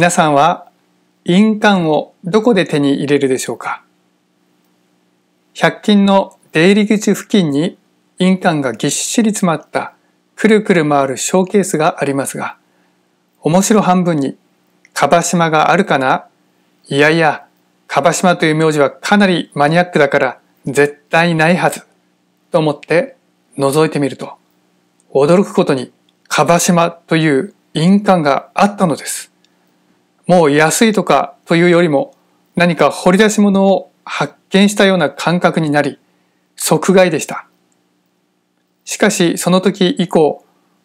皆さんは印鑑をどこで手に入れるでしょうか ?100 均の出入り口付近に印鑑がぎっしり詰まったくるくる回るショーケースがありますが、面白半分に、かばしがあるかないやいや、か島という名字はかなりマニアックだから絶対ないはず。と思って覗いてみると、驚くことにか島という印鑑があったのです。もう安いとかというよりも何か掘り出し物を発見したような感覚になり、即買いでした。しかしその時以降、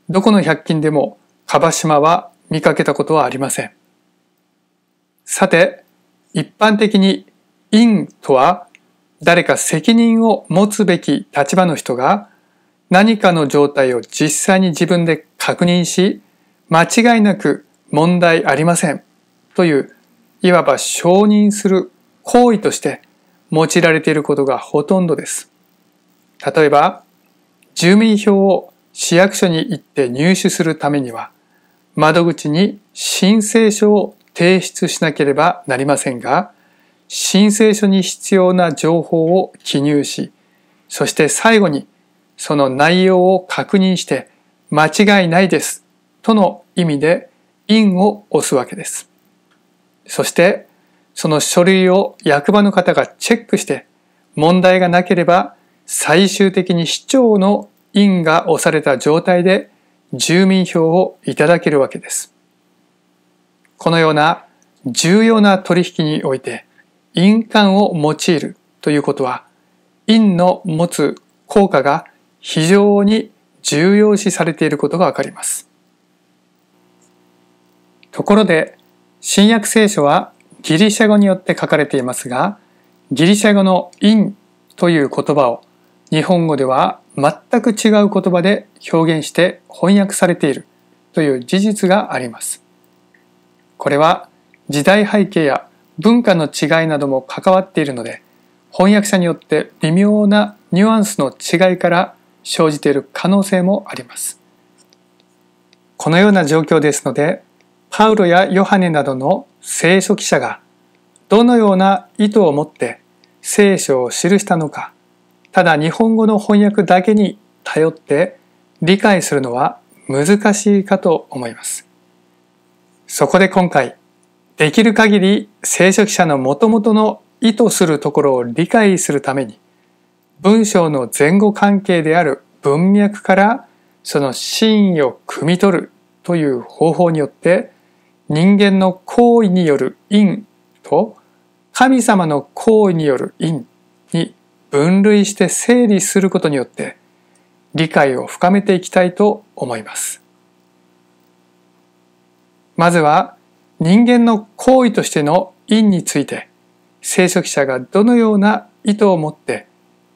どこの百均でも樺島は見かけたことはありません。さて、一般的に因とは誰か責任を持つべき立場の人が何かの状態を実際に自分で確認し、間違いなく問題ありませんという、いわば承認する行為として用いられていることがほとんどです。例えば、住民票を市役所に行って入手するためには、窓口に申請書を提出しなければなりませんが、申請書に必要な情報を記入し、そして最後にその内容を確認して間違いないですとの意味で印を押すわけです。そしてその書類を役場の方がチェックして問題がなければ最終的に市長の印が押された状態で住民票をいただけるわけです。このような重要な取引において印鑑を用いるということは印の持つ効果が非常に重要視されていることがわかります。ところで新約聖書はギリシャ語によって書かれていますが、ギリシャ語のインという言葉を日本語では全く違う言葉で表現して翻訳されているという事実があります。これは時代背景や文化の違いなども関わっているので、翻訳者によって微妙なニュアンスの違いから生じている可能性もあります。このような状況ですので、パウロやヨハネなどの聖書記者がどのような意図を持って聖書を記したのか、ただ日本語の翻訳だけに頼って理解するのは難しいかと思います。そこで今回、できる限り聖書記者のもともとの意図するところを理解するために、文章の前後関係である文脈からその真意を汲み取るという方法によって人間の行為による因と神様の行為による因に分類して整理することによって理解を深めていきたいと思います。まずは人間の行為としての因について聖書記者がどのような意図を持って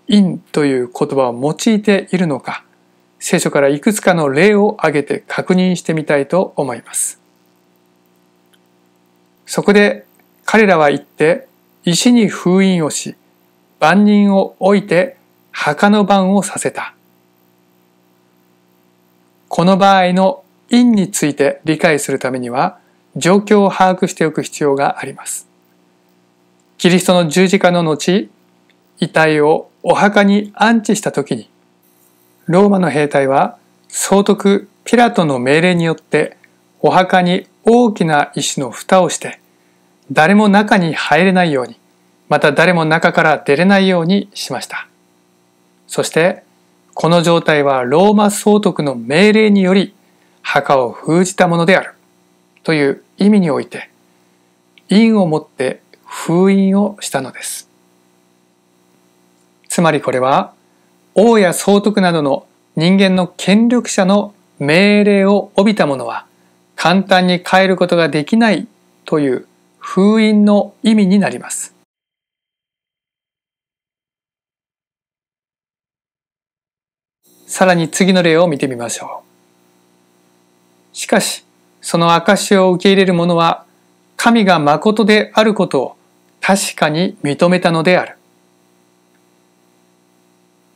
因という言葉を用いているのか聖書からいくつかの例を挙げて確認してみたいと思います。そこで彼らは行って石に封印をし、万人を置いて墓の番をさせた。この場合の因について理解するためには状況を把握しておく必要があります。キリストの十字架の後、遺体をお墓に安置した時に、ローマの兵隊は総督ピラトの命令によってお墓に大きな石の蓋をして誰も中に入れないようにまた誰も中から出れないようにしましたそしてこの状態はローマ総督の命令により墓を封じたものであるという意味において印を持って封印をしたのですつまりこれは王や総督などの人間の権力者の命令を帯びたものは簡単に変えることができないという封印の意味になります。さらに次の例を見てみましょう。しかし、その証を受け入れる者は、神が誠であることを確かに認めたのである。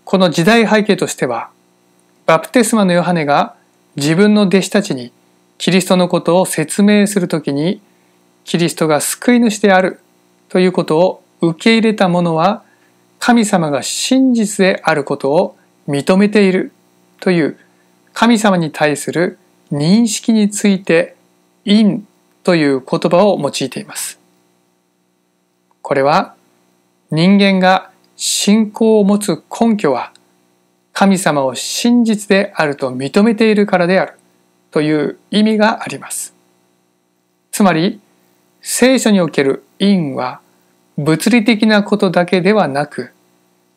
この時代背景としては、バプテスマのヨハネが自分の弟子たちにキリストのことを説明するときにキリストが救い主であるということを受け入れた者は神様が真実であることを認めているという神様に対する認識について「因」という言葉を用いています。これは人間が信仰を持つ根拠は神様を真実であると認めているからであるという意味があります。つまり聖書における因は物理的なことだけではなく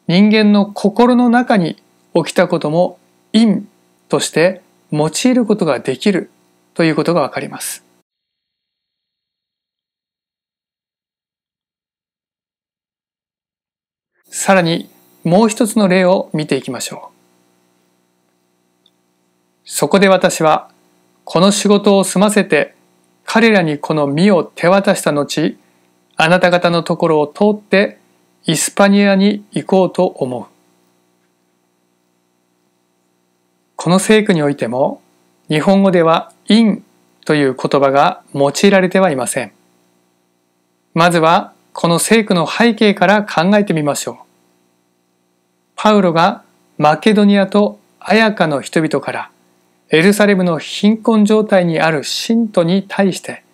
人間の心の中に起きたことも因として用いることができるということがわかります。さらにもう一つの例を見ていきましょう。そこで私はこの仕事を済ませて彼らにこの実を手渡した後、あなた方のところを通ってイスパニアに行こうと思う。この聖句においても、日本語では因という言葉が用いられてはいません。まずは、この聖句の背景から考えてみましょう。パウロがマケドニアとアヤカの人々からエルサレムの貧困状態にある信徒に対して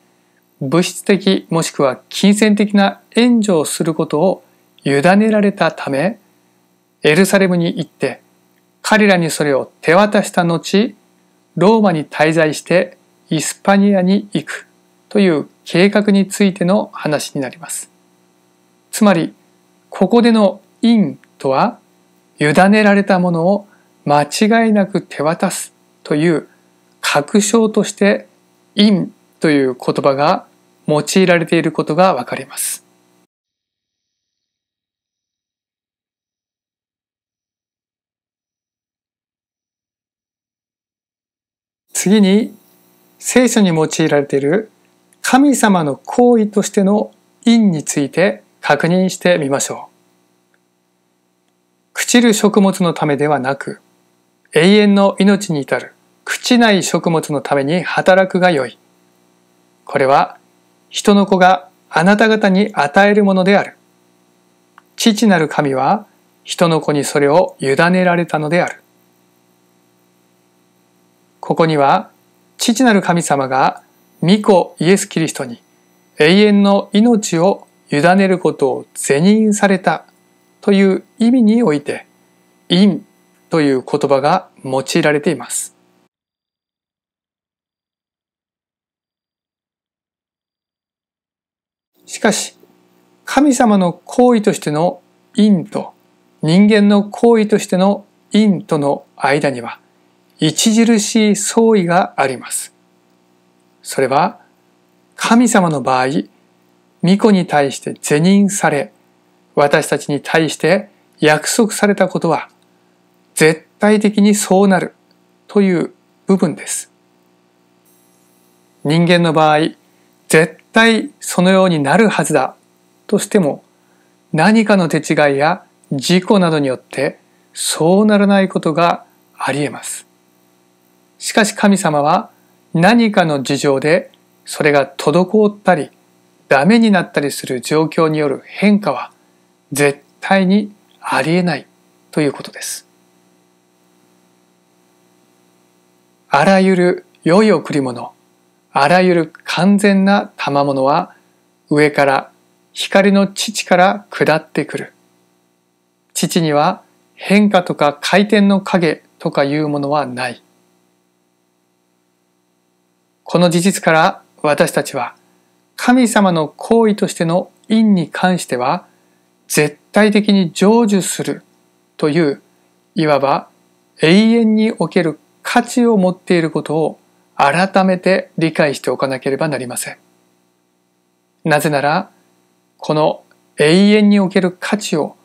物質的もしくは金銭的な援助をすることを委ねられたためエルサレムに行って彼らにそれを手渡した後ローマに滞在してイスパニアに行くという計画についての話になります。つまりここでの「因」とは委ねられたものを間違いなく手渡すという確証として陰という言葉が用いられていることがわかります。次に聖書に用いられている神様の行為としての因について確認してみましょう。朽ちる食物のためではなく永遠の命に至る朽ちない食物のために働くがよい。これは人の子があなた方に与えるものである。父なる神は人の子にそれを委ねられたのである。ここには父なる神様が御子イエス・キリストに永遠の命を委ねることを是認されたという意味において、因という言葉が用いられています。しかし、神様の行為としての因と人間の行為としての因との間には著しい相違があります。それは神様の場合、巫女に対して是認され、私たちに対して約束されたことは絶対的にそうなるという部分です。人間の場合、絶対そのようになるはずだとしても何かの手違いや事故などによってそうならないことがありえます。しかし神様は何かの事情でそれが滞ったりダメになったりする状況による変化は絶対にありえないということです。あらゆる良い贈り物、あらゆる完全な賜物は上から光の父から下ってくる。父には変化とか回転の影とかいうものはない。この事実から私たちは神様の行為としての因に関しては絶対的に成就するといういわば永遠における価値を持っていることを改めて理解しておかなければなりません。なぜなら、この永遠における価値を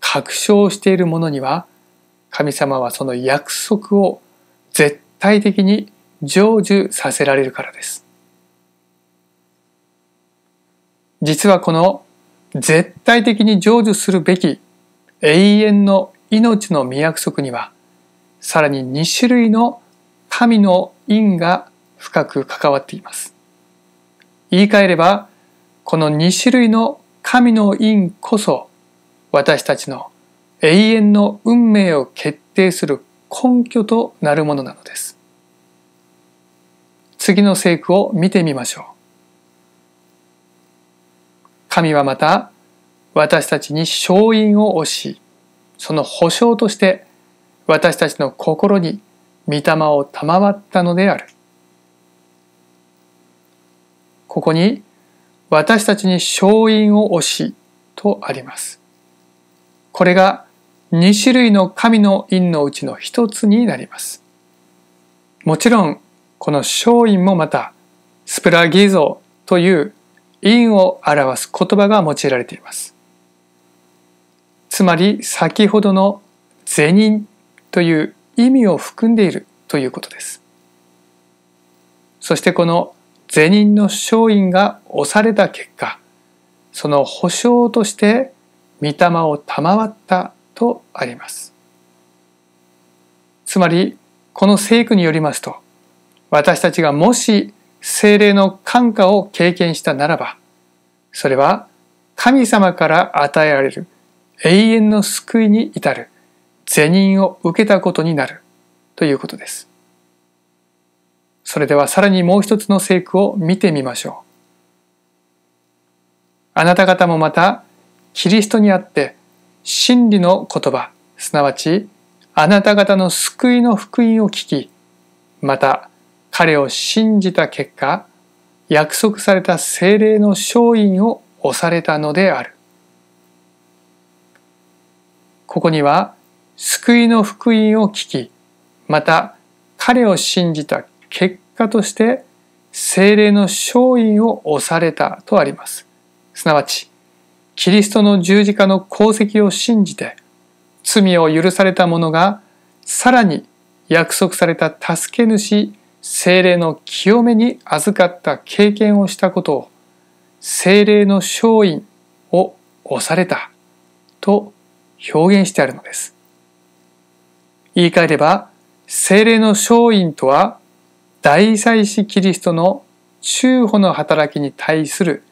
確証しているものには、神様はその約束を絶対的に成就させられるからです。実はこの絶対的に成就するべき永遠の命の未約束には、さらに2種類の神の因が深く関わっています。言い換えれば、この2種類の神の因こそ私たちの永遠の運命を決定する根拠となるものなのです。次の聖句を見てみましょう。神はまた私たちに勝因を押し、その保証として私たちの心に御霊を賜ったのである。ここに私たちに勝因を押しとあります。これが2種類の神の因のうちの一つになります。もちろんこの勝因もまたスプラギーゾという因を表す言葉が用いられています。つまり先ほどの善人という意味を含んでいるということです。そしてこの是人の勝因が押された結果、その保証として御霊を賜ったとあります。つまり、この聖句によりますと、私たちがもし精霊の感化を経験したならば、それは神様から与えられる永遠の救いに至る認を受けたことになるということです。それではさらにもう一つの聖句を見てみましょう。あなた方もまたキリストにあって真理の言葉すなわちあなた方の救いの福音を聞きまた彼を信じた結果約束された精霊の勝因を押されたのであるここには救いの福音を聞き、また彼を信じた結果として精霊の勝因を押されたとあります。すなわち、キリストの十字架の功績を信じて、罪を許された者が、さらに約束された助け主、精霊の清めに預かった経験をしたことを、精霊の勝因を押されたと表現してあるのです。言い換えれば、精霊の勝因とは、大祭司キリストの中保の働きに対する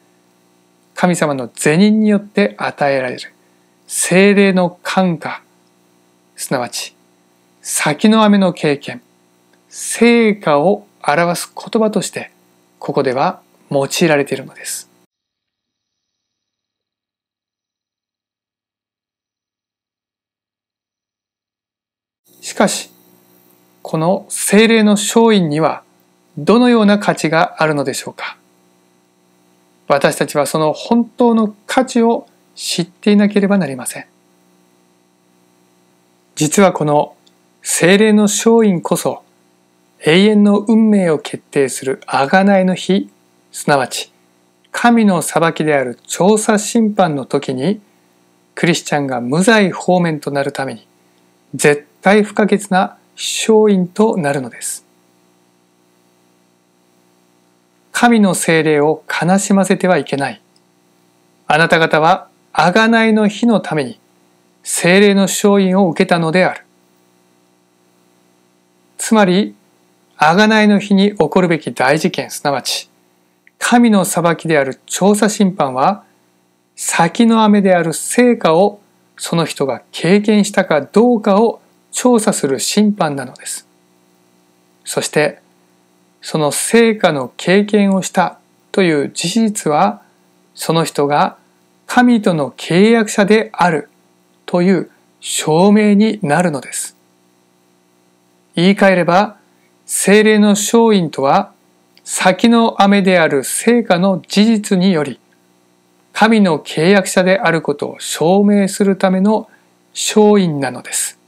神様の是認によって与えられる精霊の感化、すなわち先の雨の経験、成果を表す言葉としてここでは用いられているのです。しかし、この精霊の勝因にはどのような価値があるのでしょうか私たちはその本当の価値を知っていなければなりません。実はこの精霊の勝因こそ永遠の運命を決定する贖いの日、すなわち神の裁きである調査審判の時にクリスチャンが無罪方面となるために絶対不可欠な勝因となるのです。神の精霊を悲しませてはいけない。あなた方は、贖いの日のために、精霊の勝因を受けたのである。つまり、贖いの日に起こるべき大事件、すなわち、神の裁きである調査審判は、先の雨である成果をその人が経験したかどうかを調査する審判なのです。そして、その成果の経験をしたという事実は、その人が神との契約者であるという証明になるのです。言い換えれば、精霊の勝因とは、先の雨である成果の事実により、神の契約者であることを証明するための勝因なのです。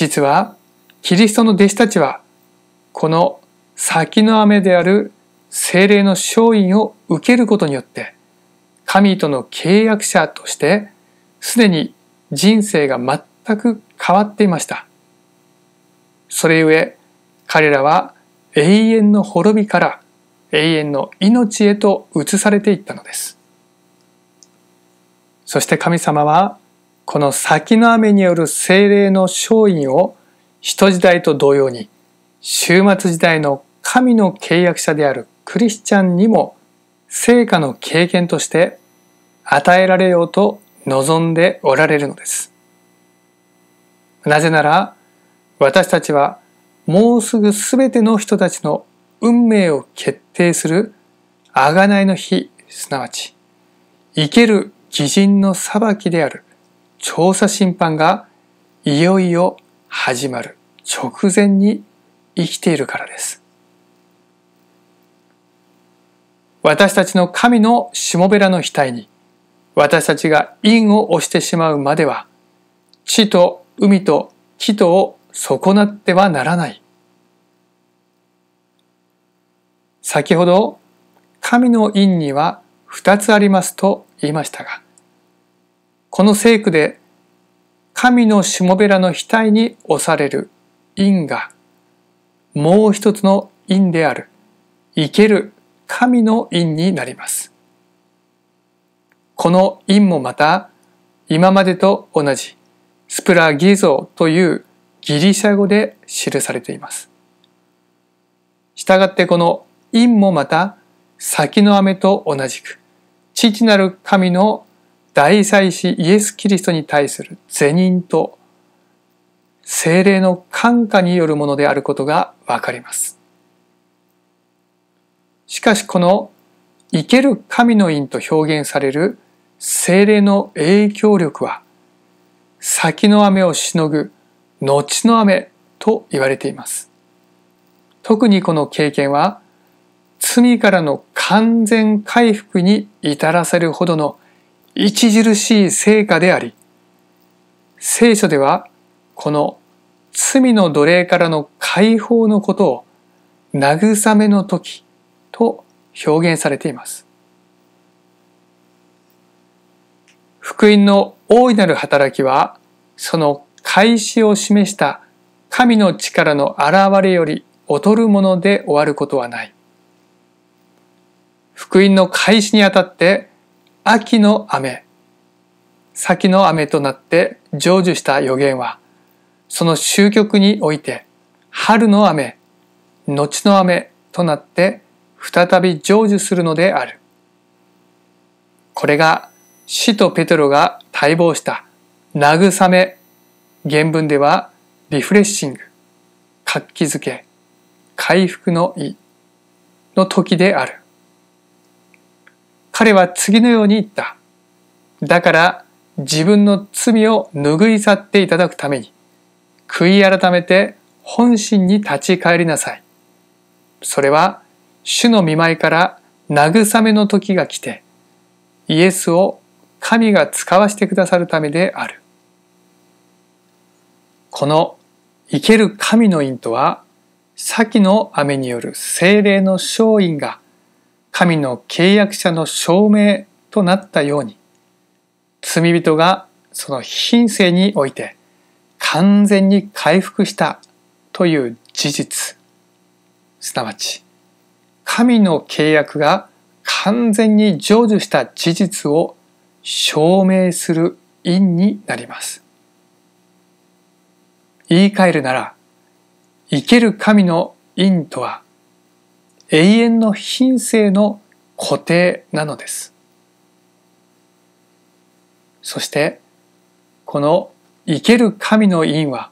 実はキリストの弟子たちはこの先の雨である精霊の勝因を受けることによって神との契約者としてすでに人生が全く変わっていました。それゆえ彼らは永遠の滅びから永遠の命へと移されていったのです。そして神様はこの先の雨による精霊の勝因を人時代と同様に終末時代の神の契約者であるクリスチャンにも成果の経験として与えられようと望んでおられるのです。なぜなら私たちはもうすぐ全ての人たちの運命を決定する贖いの日すなわち生ける偽人の裁きである調査審判がいよいよ始まる直前に生きているからです。私たちの神のしもべらの額に私たちが因を押してしまうまでは地と海と木とを損なってはならない。先ほど神の因には二つありますと言いましたがこの聖句で神のしもべらの額に押される因がもう一つの因である生ける神の因になります。この因もまた今までと同じスプラギゾというギリシャ語で記されています。したがってこの因もまた先の雨と同じく父なる神の大祭司イエス・キリストに対する是認と精霊の感化によるものであることがわかります。しかしこの生ける神の因と表現される精霊の影響力は先の雨をしのぐ後の雨と言われています。特にこの経験は罪からの完全回復に至らせるほどの著しい成果であり、聖書ではこの罪の奴隷からの解放のことを慰めの時と表現されています。福音の大いなる働きは、その開始を示した神の力の現れより劣るもので終わることはない。福音の開始にあたって秋の雨先の雨となって成就した予言はその終局において春の雨後の雨となって再び成就するのであるこれが死とペトロが待望した慰め原文ではリフレッシング活気づけ回復の意の時である。彼は次のように言った。だから自分の罪を拭い去っていただくために、悔い改めて本心に立ち返りなさい。それは、主の見舞いから慰めの時が来て、イエスを神が使わしてくださるためである。この生ける神の印とは、先の雨による精霊の勝因が神の契約者の証明となったように罪人がその品性において完全に回復したという事実すなわち神の契約が完全に成就した事実を証明する因になります言い換えるなら生ける神の因とは永遠の品性の固定なのですそしてこの生ける神の因は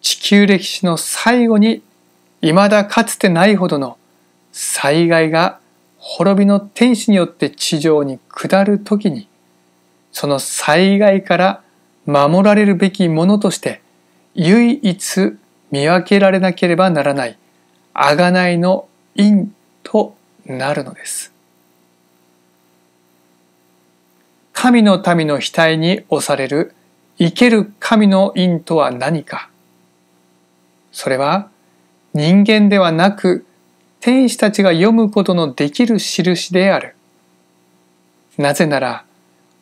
地球歴史の最後に未だかつてないほどの災害が滅びの天使によって地上に下るときにその災害から守られるべきものとして唯一見分けられなければならない贖いの因となるのです。神の民の額に押される生ける神の因とは何か。それは人間ではなく天使たちが読むことのできる印である。なぜなら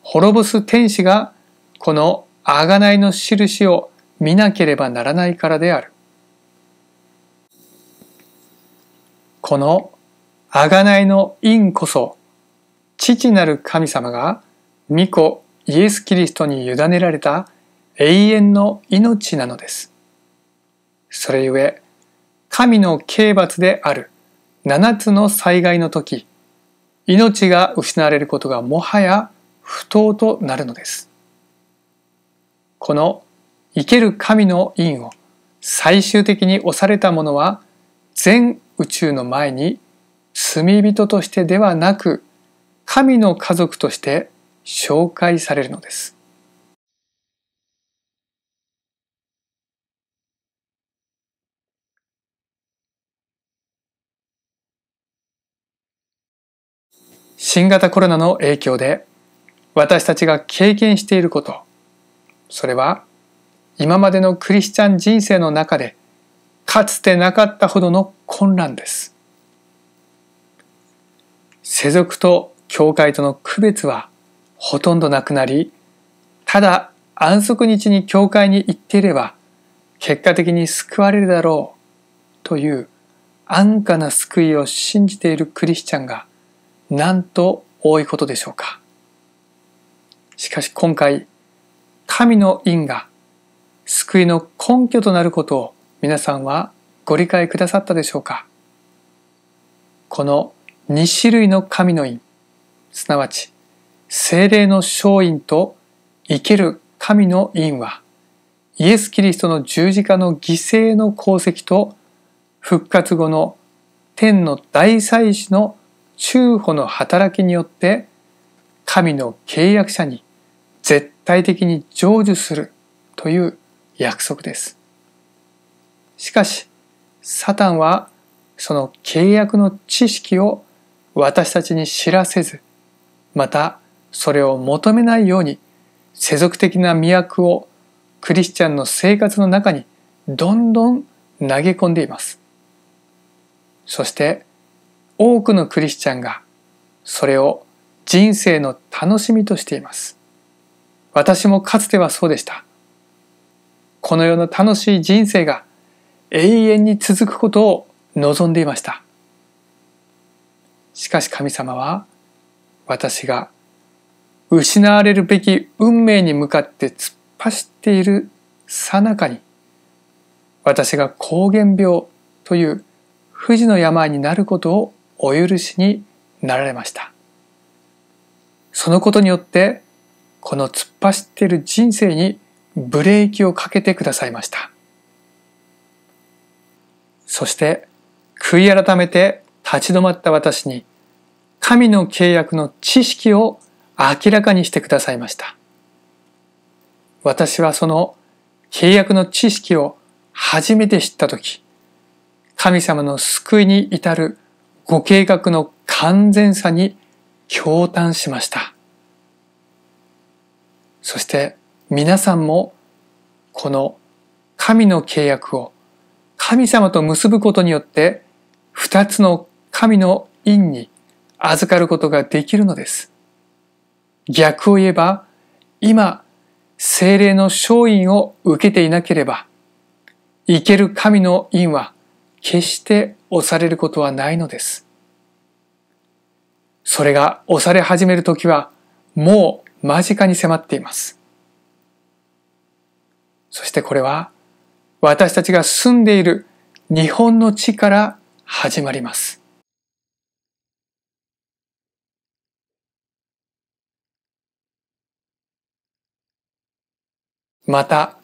滅ぼす天使がこの贖いの印を見なければならないからである。この贖いの因こそ、父なる神様が、御子イエス・キリストに委ねられた永遠の命なのです。それゆえ、神の刑罰である七つの災害の時、命が失われることがもはや不当となるのです。この生ける神の因を最終的に押された者は全宇宙の前に罪人としてではなく神の家族として紹介されるのです。新型コロナの影響で私たちが経験していることそれは今までのクリスチャン人生の中でかつてなかったほどの混乱です。世俗と教会との区別はほとんどなくなり、ただ安息日に教会に行っていれば結果的に救われるだろうという安価な救いを信じているクリスチャンがなんと多いことでしょうか。しかし今回、神の因が救いの根拠となることを皆さんはご理解くださったでしょうかこの2種類の神の印、すなわち精霊の勝因と生ける神の印は、イエス・キリストの十字架の犠牲の功績と復活後の天の大祭司の中保の働きによって神の契約者に絶対的に成就するという約束です。しかし、サタンはその契約の知識を私たちに知らせず、またそれを求めないように世俗的な魅惑をクリスチャンの生活の中にどんどん投げ込んでいます。そして多くのクリスチャンがそれを人生の楽しみとしています。私もかつてはそうでした。この世の楽しい人生が永遠に続くことを望んでいました。しかし神様は私が失われるべき運命に向かって突っ走っているさなかに私が膠原病という不治の病になることをお許しになられました。そのことによってこの突っ走っている人生にブレーキをかけてくださいました。そして悔い改めて立ち止まった私に神の契約の知識を明らかにしてくださいました。私はその契約の知識を初めて知ったとき、神様の救いに至るご計画の完全さに驚嘆しました。そして皆さんもこの神の契約を神様と結ぶことによって二つの神の因に預かることができるのです。逆を言えば今精霊の勝因を受けていなければ生ける神の因は決して押されることはないのです。それが押され始める時はもう間近に迫っています。そしてこれは私たちが住んでいる日本の地から始まります。また、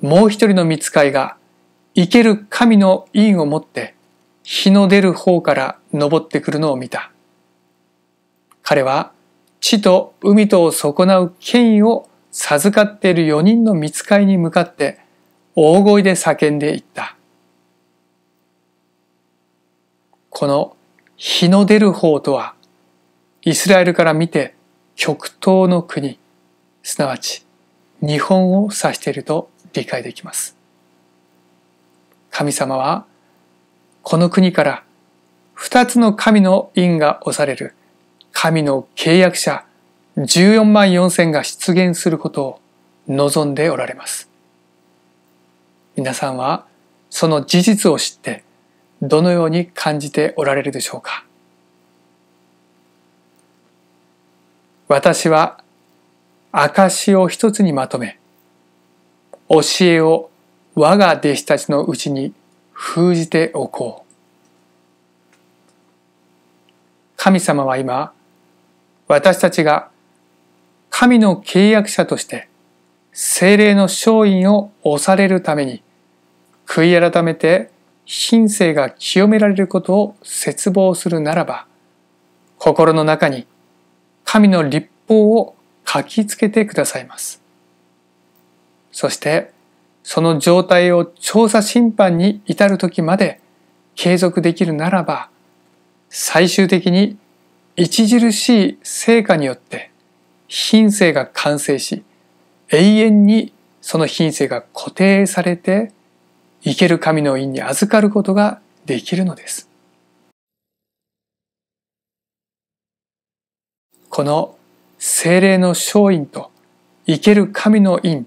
もう一人の見つかいが、生ける神の意を持って、日の出る方から登ってくるのを見た。彼は、地と海とを損なう権威を授かっている四人の見つかいに向かって、大声で叫んでいった。この日の出る方とは、イスラエルから見て極東の国、すなわち日本を指していると理解できます。神様は、この国から二つの神の印が押される神の契約者14万4千が出現することを望んでおられます。皆さんはその事実を知ってどのように感じておられるでしょうか私は証を一つにまとめ教えを我が弟子たちのうちに封じておこう神様は今私たちが神の契約者として精霊の勝因を押されるために、悔い改めて品性が清められることを絶望するならば、心の中に神の立法を書きつけてくださいます。そして、その状態を調査審判に至る時まで継続できるならば、最終的に著しい成果によって品性が完成し、永遠にその品性が固定されて生ける神の院に預かることができるのです。この精霊の勝因と生ける神の因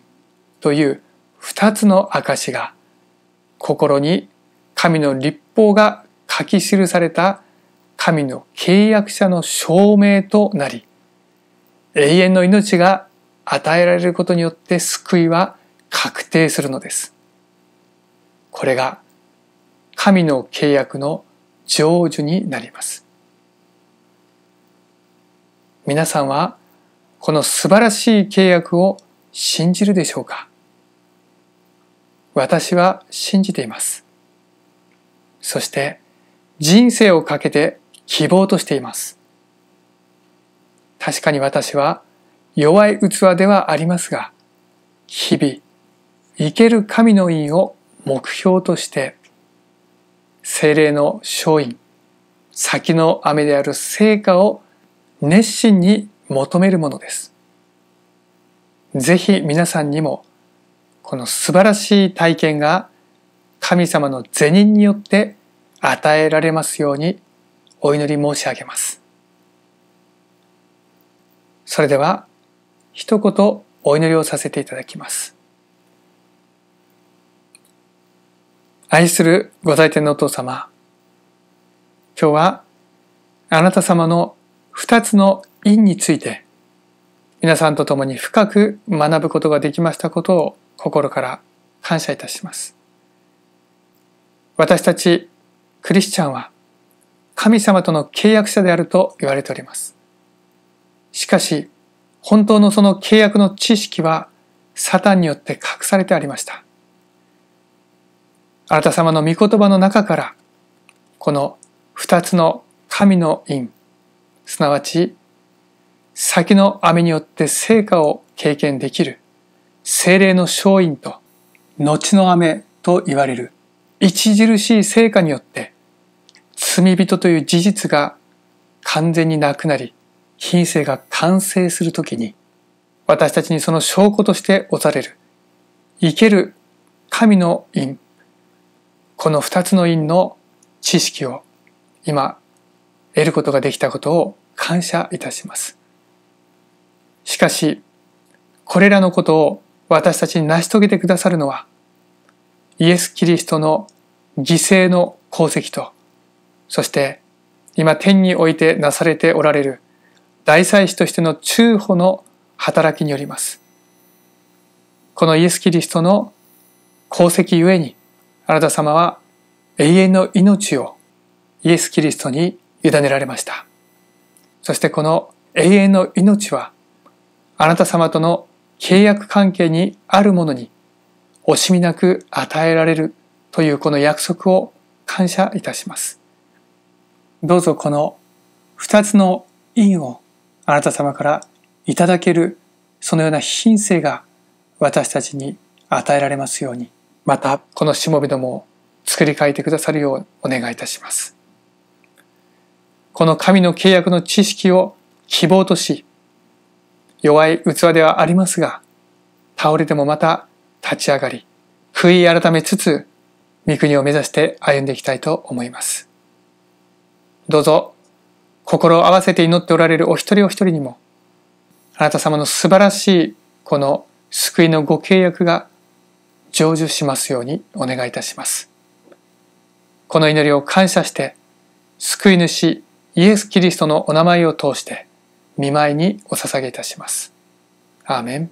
という二つの証が心に神の立法が書き記された神の契約者の証明となり永遠の命が与えられることによって救いは確定するのです。これが神の契約の成就になります。皆さんはこの素晴らしい契約を信じるでしょうか私は信じています。そして人生をかけて希望としています。確かに私は弱い器ではありますが、日々、生ける神の意を目標として、精霊の勝因、先の雨である成果を熱心に求めるものです。ぜひ皆さんにも、この素晴らしい体験が神様の是認によって与えられますようにお祈り申し上げます。それでは一言お祈りをさせていただきます。愛するご在天のお父様、今日はあなた様の二つの因について皆さんと共に深く学ぶことができましたことを心から感謝いたします。私たちクリスチャンは神様との契約者であると言われております。しかし、本当のその契約の知識はサタンによって隠されてありました。あなた様の御言葉の中から、この二つの神の因、すなわち、先の雨によって成果を経験できる、精霊の勝因と、後の雨と言われる、著しい成果によって、罪人という事実が完全になくなり、品性が完成するときに、私たちにその証拠としておされる、生ける神の因、この二つの因の知識を今得ることができたことを感謝いたします。しかし、これらのことを私たちに成し遂げてくださるのは、イエス・キリストの犠牲の功績と、そして今天においてなされておられる大祭司としての中保の働きによります。このイエス・キリストの功績ゆえに、あなた様は永遠の命をイエス・キリストに委ねられました。そしてこの永遠の命は、あなた様との契約関係にあるものに惜しみなく与えられるというこの約束を感謝いたします。どうぞこの二つの因をあなた様からいただけるそのような品性が私たちに与えられますようにまたこのしもべどもを作り変えてくださるようお願いいたしますこの神の契約の知識を希望とし弱い器ではありますが倒れてもまた立ち上がり悔い改めつつ御国を目指して歩んでいきたいと思いますどうぞ心を合わせて祈っておられるお一人お一人にも、あなた様の素晴らしいこの救いのご契約が成就しますようにお願いいたします。この祈りを感謝して、救い主イエス・キリストのお名前を通して、見舞いにお捧げいたします。アーメン。